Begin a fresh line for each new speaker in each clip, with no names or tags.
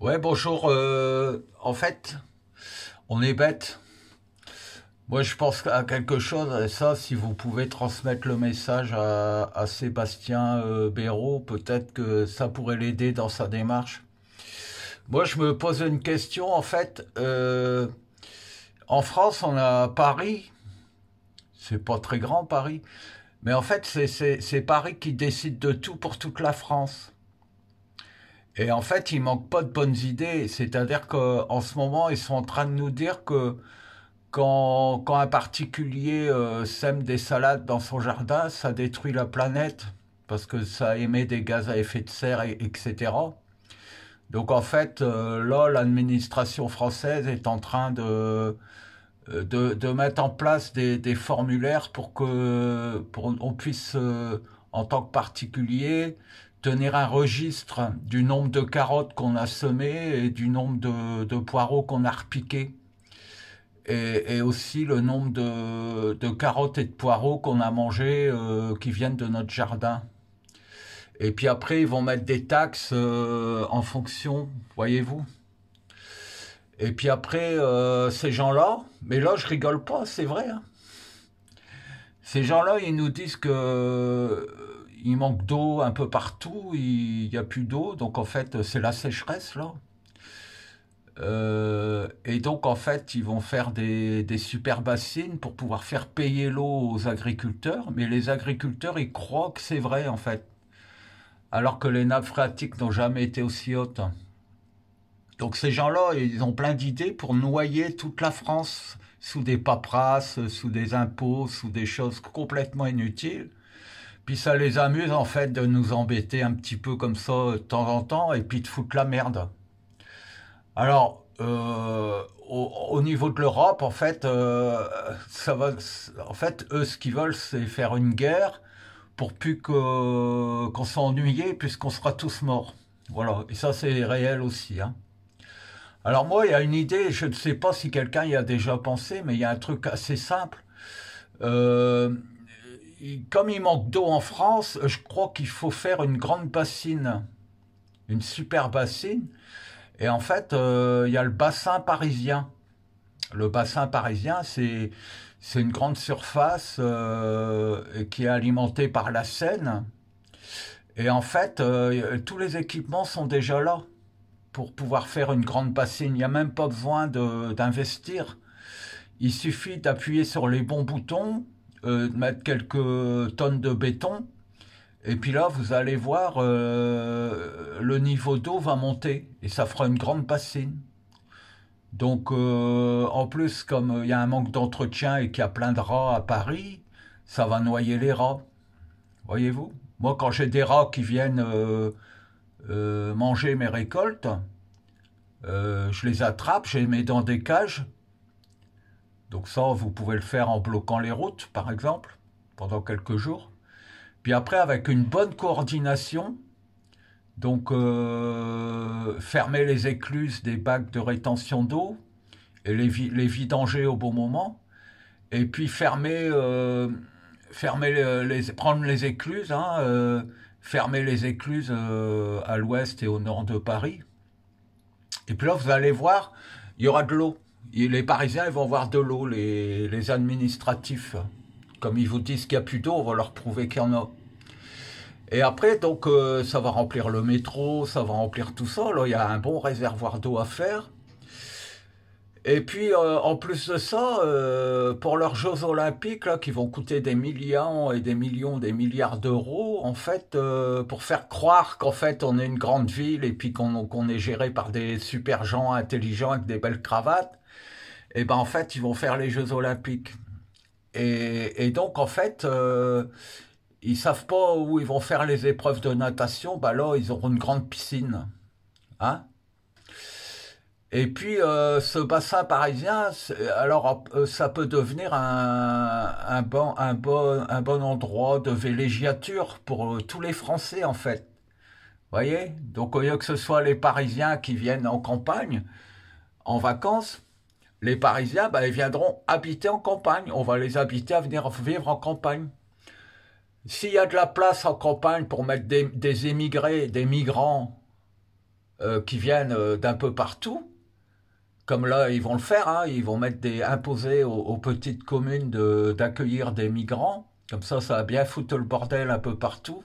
Ouais, bonjour. Euh, en fait, on est bête. Moi, je pense à quelque chose, et ça, si vous pouvez transmettre le message à, Sébastien euh, Béraud, peut-être que ça pourrait l'aider dans sa démarche. Moi, je me pose une question, en fait. Euh, en France, on a Paris. C'est pas très grand, Paris. Mais en fait, c'est Paris qui décide de tout pour toute la France. Et en fait, il manque pas de bonnes idées. C'est-à-dire qu'en ce moment, ils sont en train de nous dire que quand, quand un particulier euh, sème des salades dans son jardin, ça détruit la planète parce que ça émet des gaz à effet de serre, et, etc. Donc en fait, euh, là, l'administration française est en train de, euh, de, de mettre en place des, des formulaires pour que pour on puisse, en tant que particulier, tenir un registre du nombre de carottes qu'on a semées et du nombre de, poireaux qu'on a repiqués. Et, aussi le nombre de, carottes et de poireaux qu'on a mangés euh, qui viennent de notre jardin. Et puis après, ils vont mettre des taxes euh, en fonction, voyez-vous. Et puis après, euh, ces gens-là, mais là, je rigole pas, c'est vrai. Hein. Ces gens-là, ils nous disent que il manque d'eau un peu partout, il n'y a plus d'eau, donc en fait c'est la sécheresse là. Euh, et donc en fait ils vont faire des, des super bassines pour pouvoir faire payer l'eau aux agriculteurs, mais les agriculteurs ils croient que c'est vrai en fait, alors que les nappes phréatiques n'ont jamais été aussi hautes. Donc ces gens-là, ils ont plein d'idées pour noyer toute la France sous des paperasses, sous des impôts, sous des choses complètement inutiles. Puis ça les amuse en fait de nous embêter un petit peu comme ça de temps en temps et puis de foutre la merde. Alors, euh, au, niveau de l'Europe, en fait, euh, ça va, en fait, eux, ce qu'ils veulent, c'est faire une guerre pour plus qu'on s'ennuie puisqu'on sera tous morts. Voilà, et ça, c'est réel aussi. Hein. Alors moi, il y a une idée, je ne sais pas si quelqu'un y a déjà pensé, mais il y a un truc assez simple. Euh, comme il manque d'eau en France, je crois qu'il faut faire une grande bassine, une super bassine. Et en fait, euh, il y a le bassin parisien. Le bassin parisien, c'est une grande surface euh, qui est alimentée par la Seine. Et en fait, euh, tous les équipements sont déjà là pour pouvoir faire une grande bassine. Il n'y a même pas besoin d'investir. Il suffit d'appuyer sur les bons boutons euh, mettre quelques tonnes de béton. Et puis là, vous allez voir, euh, le niveau d'eau va monter et ça fera une grande bassine. Donc, euh, en plus, comme il y a un manque d'entretien et qu'il y a plein de rats à Paris, ça va noyer les rats. Voyez-vous Moi, quand j'ai des rats qui viennent manger mes récoltes, je les attrape, je les mets dans des cages donc ça, vous pouvez le faire en bloquant les routes, par exemple, pendant quelques jours. Puis après, avec une bonne coordination, donc euh, fermer les écluses des bacs de rétention d'eau et les, les, vidanger au bon moment. Et puis fermer, euh, fermer les, prendre les écluses, hein, euh, fermer les écluses à l'ouest et au nord de Paris. Et puis là, vous allez voir, il y aura de l'eau les Parisiens, ils vont voir de l'eau, les, administratifs. Comme ils vous disent qu'il n'y a plus d'eau, on va leur prouver qu'il y en a. Et après, donc, euh, ça va remplir le métro, ça va remplir tout ça. Là, il y a un bon réservoir d'eau à faire. Et puis, euh, en plus de ça, euh, pour leurs Jeux Olympiques, qui vont coûter des millions et des millions, des milliards d'euros, en fait, pour faire croire qu'en fait, on est une grande ville et puis qu'on est géré par des super gens intelligents avec des belles cravates, et eh ben en fait, ils vont faire les Jeux Olympiques. Et, donc, en fait, euh, ils savent pas où ils vont faire les épreuves de natation. Bah là, ils auront une grande piscine. Hein et puis, euh, ce bassin parisien, alors euh, ça peut devenir un, un, bon, un, un bon endroit de villégiature pour euh, tous les Français, en fait. voyez Donc, au lieu que ce soit les Parisiens qui viennent en campagne, en vacances, les Parisiens, ben, ils viendront habiter en campagne. On va les habiter à venir vivre en campagne. S'il y a de la place en campagne pour mettre des, émigrés, des migrants euh, qui viennent euh, d'un peu partout, comme là ils vont le faire, hein, ils vont mettre des imposer aux, petites communes d'accueillir des migrants. Comme ça, ça va bien foutre le bordel un peu partout.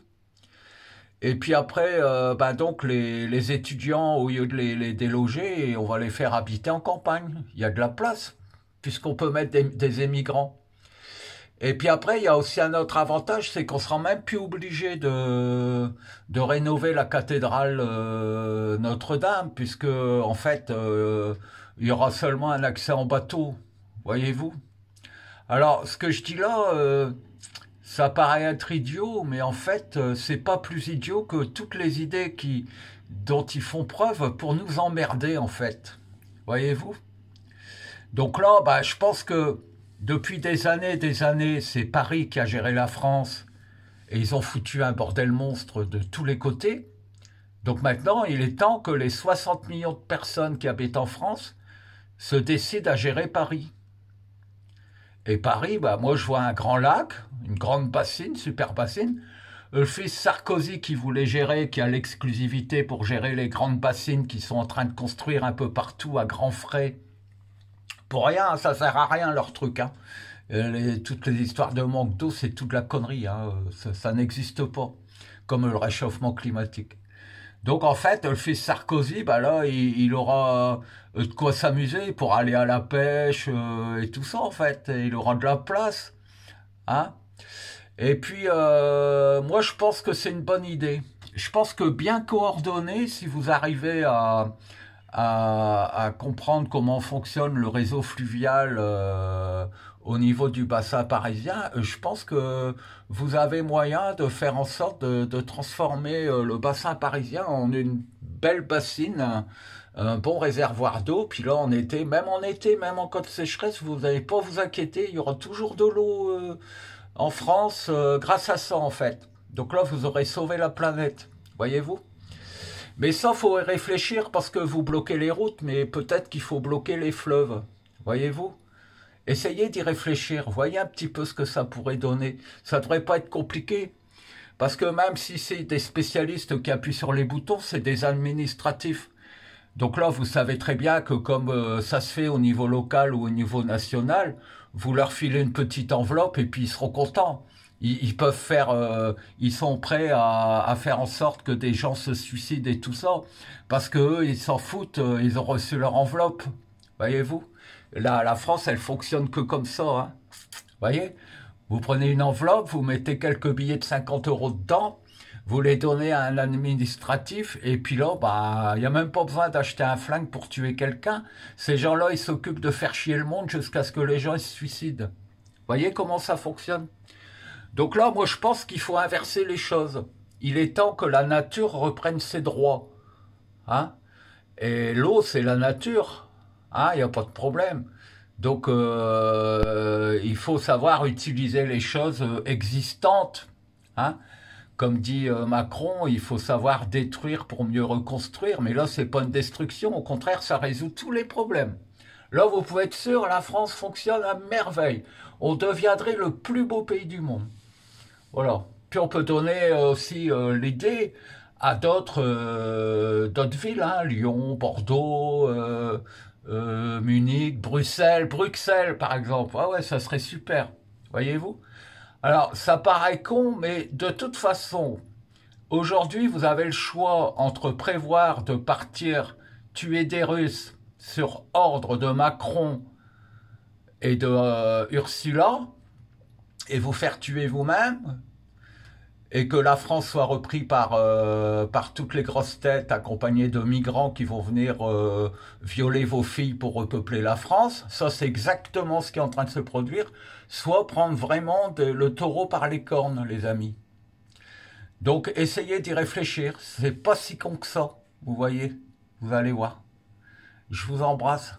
Et puis après, euh, ben donc les, les, étudiants, au lieu de les, les, déloger, on va les faire habiter en campagne. Il y a de la place, puisqu'on peut mettre des, des, émigrants. Et puis après, il y a aussi un autre avantage, c'est qu'on sera même plus obligé de, de rénover la cathédrale euh, Notre-Dame, puisque en fait, euh, il y aura seulement un accès en bateau, voyez-vous. Alors, ce que je dis là ça paraît être idiot, mais en fait, euh, c'est pas plus idiot que toutes les idées qui, dont ils font preuve pour nous emmerder, en fait. Voyez-vous Donc là, bah, je pense que depuis des années, des années, c'est Paris qui a géré la France et ils ont foutu un bordel monstre de tous les côtés. Donc maintenant, il est temps que les 60 millions de personnes qui habitent en France se décident à gérer Paris. Et Paris, bah, moi, je vois un grand lac, une grande bassine, super bassine. Euh, le fils Sarkozy qui voulait gérer, qui a l'exclusivité pour gérer les grandes bassines qui sont en train de construire un peu partout à grands frais. Pour rien, hein, ça sert à rien leur truc. Hein. Euh, toutes les histoires de manque d'eau, c'est toute la connerie. Hein. Euh, ça n'existe pas, comme le réchauffement climatique. Donc en fait, le fils Sarkozy, bah là, il, il aura euh, de quoi s'amuser pour aller à la pêche euh, et tout ça en fait. Et il aura de la place, hein. Et puis euh, moi, je pense que c'est une bonne idée. Je pense que bien coordonner, si vous arrivez à, à, comprendre comment fonctionne le réseau fluvial au niveau du bassin parisien, euh, je pense que vous avez moyen de faire en sorte de, transformer euh, le bassin parisien en une belle bassine, un bon réservoir d'eau. Puis là, en été, même en été, même en cas de sécheresse, vous n'allez pas vous inquiéter, il y aura toujours de l'eau euh, en France grâce à ça, en fait. Donc là, vous aurez sauvé la planète, voyez-vous mais ça, faut réfléchir parce que vous bloquez les routes, mais peut-être qu'il faut bloquer les fleuves. Voyez-vous Essayez d'y réfléchir, voyez un petit peu ce que ça pourrait donner. Ça ne devrait pas être compliqué. Parce que même si c'est des spécialistes qui appuient sur les boutons, c'est des administratifs. Donc là, vous savez très bien que comme euh, ça se fait au niveau local ou au niveau national, vous leur filez une petite enveloppe et puis ils seront contents. Ils, peuvent faire, euh, ils sont prêts à, à, faire en sorte que des gens se suicident et tout ça, parce que eux, ils s'en foutent, euh, ils ont reçu leur enveloppe, voyez-vous. La, France, elle fonctionne que comme ça. Hein. Vous voyez Vous prenez une enveloppe, vous mettez quelques billets de 50 euros dedans, vous les donnez à un administratif, et puis là, bah, il n'y a même pas besoin d'acheter un flingue pour tuer quelqu'un. Ces gens-là, ils s'occupent de faire chier le monde jusqu'à ce que les gens se suicident. Vous voyez comment ça fonctionne Donc là, moi, je pense qu'il faut inverser les choses. Il est temps que la nature reprenne ses droits. Hein et l'eau, c'est la nature. Ah, il n'y a pas de problème. Donc, euh, il faut savoir utiliser les choses euh, existantes. Hein Comme dit euh, Macron, il faut savoir détruire pour mieux reconstruire. Mais là, c'est pas une destruction. Au contraire, ça résout tous les problèmes. Là, vous pouvez être sûr, la France fonctionne à merveille. On deviendrait le plus beau pays du monde. Voilà. Puis on peut donner aussi l'idée à d'autres villes, hein. Lyon, Bordeaux, euh, Munich, Bruxelles, Bruxelles par exemple. Ah ouais, ça serait super, voyez-vous. Alors, ça paraît con, mais de toute façon, aujourd'hui, vous avez le choix entre prévoir de partir tuer des Russes sur ordre de Macron et de euh, Ursula et vous faire tuer vous-même et que la France soit reprise par, euh, par toutes les grosses têtes accompagnées de migrants qui vont venir euh, violer vos filles pour repeupler la France, ça c'est exactement ce qui est en train de se produire, soit prendre vraiment le taureau par les cornes, les amis. Donc essayez d'y réfléchir, c'est pas si con que ça, vous voyez, vous allez voir. Je vous embrasse.